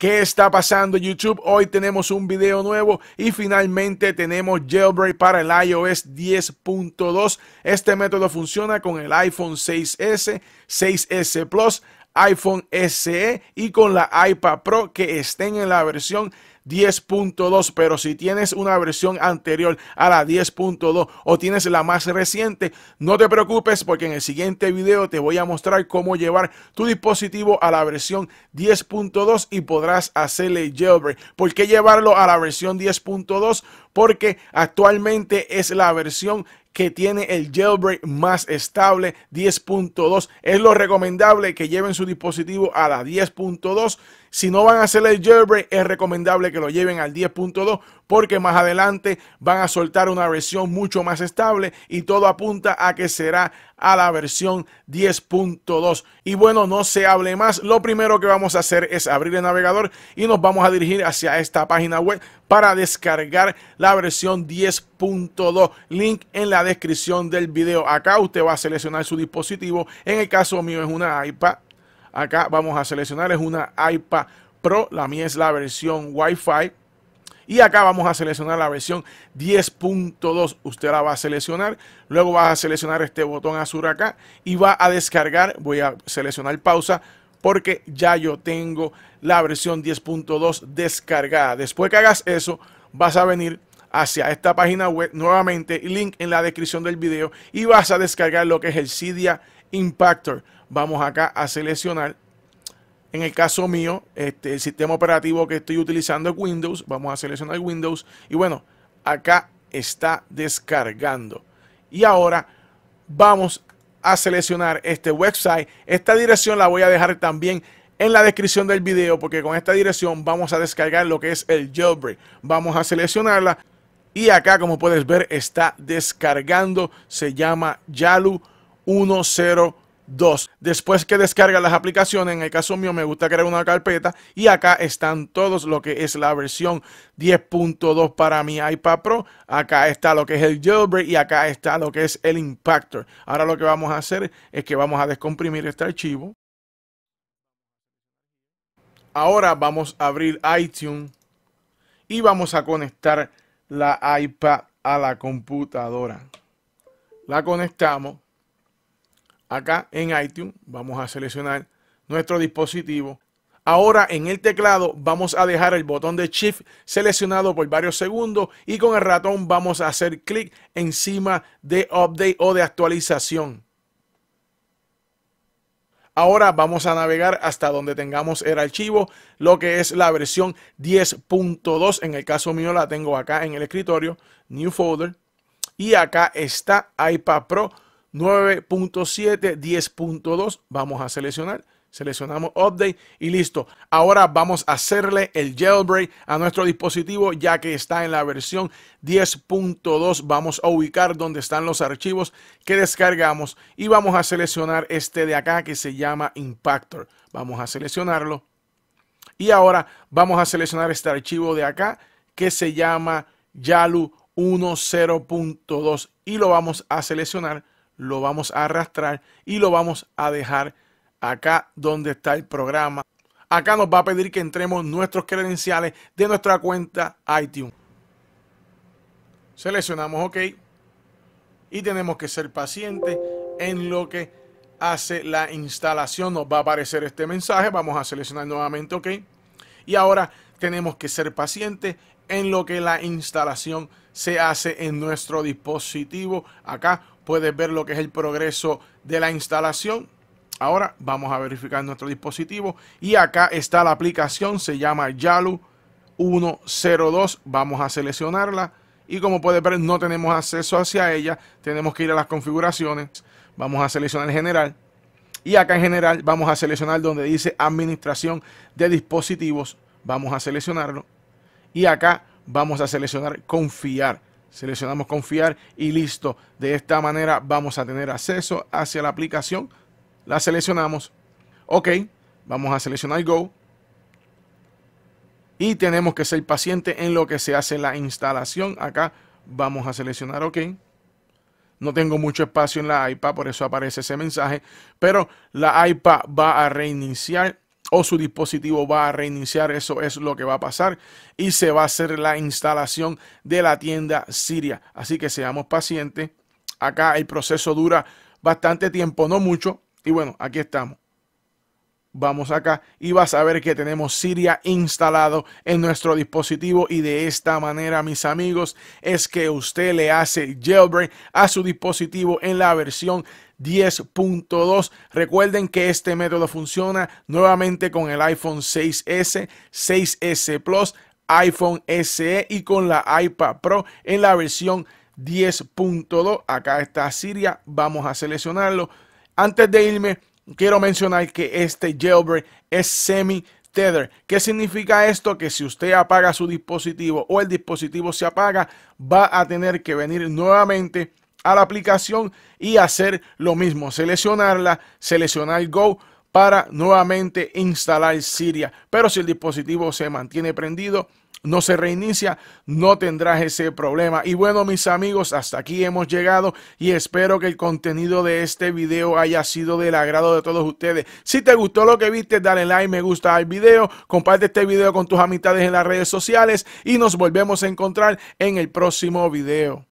¿Qué está pasando YouTube? Hoy tenemos un video nuevo y finalmente tenemos jailbreak para el iOS 10.2. Este método funciona con el iPhone 6S, 6S Plus, iPhone SE y con la iPad Pro que estén en la versión 10.2, pero si tienes una versión anterior a la 10.2 o tienes la más reciente, no te preocupes porque en el siguiente video te voy a mostrar cómo llevar tu dispositivo a la versión 10.2 y podrás hacerle jailbreak. ¿Por qué llevarlo a la versión 10.2? porque actualmente es la versión que tiene el jailbreak más estable 10.2. Es lo recomendable que lleven su dispositivo a la 10.2 si no van a hacer el jailbreak, es recomendable que lo lleven al 10.2 porque más adelante van a soltar una versión mucho más estable y todo apunta a que será a la versión 10.2. Y bueno, no se hable más. Lo primero que vamos a hacer es abrir el navegador y nos vamos a dirigir hacia esta página web para descargar la versión 10.2. Link en la descripción del video. Acá usted va a seleccionar su dispositivo. En el caso mío es una iPad Acá vamos a seleccionar, es una iPad Pro, la mía es la versión Wi-Fi. Y acá vamos a seleccionar la versión 10.2. Usted la va a seleccionar. Luego va a seleccionar este botón azul acá y va a descargar. Voy a seleccionar pausa porque ya yo tengo la versión 10.2 descargada. Después que hagas eso, vas a venir hacia esta página web nuevamente, link en la descripción del video, y vas a descargar lo que es el Cydia Impactor vamos acá a seleccionar. En el caso mío, este, el sistema operativo que estoy utilizando es Windows. Vamos a seleccionar Windows. Y bueno, acá está descargando. Y ahora vamos a seleccionar este website. Esta dirección la voy a dejar también en la descripción del video porque con esta dirección vamos a descargar lo que es el jailbreak. Vamos a seleccionarla y acá como puedes ver está descargando. Se llama Yalu 10. 2 después que descarga las aplicaciones, en el caso mío me gusta crear una carpeta y acá están todos lo que es la versión 10.2 para mi iPad Pro. Acá está lo que es el jailbreak y acá está lo que es el impactor. Ahora lo que vamos a hacer es que vamos a descomprimir este archivo. Ahora vamos a abrir iTunes y vamos a conectar la iPad a la computadora. La conectamos acá en iTunes. Vamos a seleccionar nuestro dispositivo. Ahora en el teclado vamos a dejar el botón de Shift seleccionado por varios segundos y con el ratón vamos a hacer clic encima de Update o de actualización. Ahora vamos a navegar hasta donde tengamos el archivo, lo que es la versión 10.2. En el caso mío la tengo acá en el escritorio, New Folder. Y acá está iPad Pro 9.7, 10.2. Vamos a seleccionar. Seleccionamos Update y listo. Ahora vamos a hacerle el jailbreak a nuestro dispositivo ya que está en la versión 10.2. Vamos a ubicar donde están los archivos que descargamos y vamos a seleccionar este de acá que se llama Impactor. Vamos a seleccionarlo. Y ahora vamos a seleccionar este archivo de acá que se llama Yalu 10.2 y lo vamos a seleccionar lo vamos a arrastrar y lo vamos a dejar acá donde está el programa. Acá nos va a pedir que entremos nuestros credenciales de nuestra cuenta iTunes. Seleccionamos OK y tenemos que ser pacientes en lo que hace la instalación. Nos va a aparecer este mensaje. Vamos a seleccionar nuevamente OK. Y ahora tenemos que ser pacientes en lo que la instalación se hace en nuestro dispositivo. Acá puedes ver lo que es el progreso de la instalación. Ahora vamos a verificar nuestro dispositivo y acá está la aplicación, se llama Yalu 102, vamos a seleccionarla y como puedes ver no tenemos acceso hacia ella, tenemos que ir a las configuraciones, vamos a seleccionar general y acá en general vamos a seleccionar donde dice administración de dispositivos, vamos a seleccionarlo y acá vamos a seleccionar confiar. Seleccionamos confiar y listo. De esta manera vamos a tener acceso hacia la aplicación. La seleccionamos. Ok, vamos a seleccionar Go. Y tenemos que ser paciente en lo que se hace la instalación. Acá vamos a seleccionar OK. No tengo mucho espacio en la iPad, por eso aparece ese mensaje. Pero la iPad va a reiniciar o su dispositivo va a reiniciar. Eso es lo que va a pasar y se va a hacer la instalación de la tienda Siria. Así que seamos pacientes. Acá el proceso dura bastante tiempo, no mucho. Y bueno, aquí estamos. Vamos acá y vas a ver que tenemos Siria instalado en nuestro dispositivo y de esta manera mis amigos es que usted le hace jailbreak a su dispositivo en la versión 10.2. Recuerden que este método funciona nuevamente con el iPhone 6S, 6S Plus, iPhone SE y con la iPad Pro en la versión 10.2. Acá está Siria, vamos a seleccionarlo. Antes de irme quiero mencionar que este jailbreak es semi tether. ¿Qué significa esto? Que si usted apaga su dispositivo o el dispositivo se apaga, va a tener que venir nuevamente a la aplicación y hacer lo mismo, seleccionarla, seleccionar Go para nuevamente instalar Siria. Pero si el dispositivo se mantiene prendido, no se reinicia, no tendrás ese problema. Y bueno, mis amigos, hasta aquí hemos llegado y espero que el contenido de este video haya sido del agrado de todos ustedes. Si te gustó lo que viste, dale like, me gusta al video, comparte este video con tus amistades en las redes sociales y nos volvemos a encontrar en el próximo video.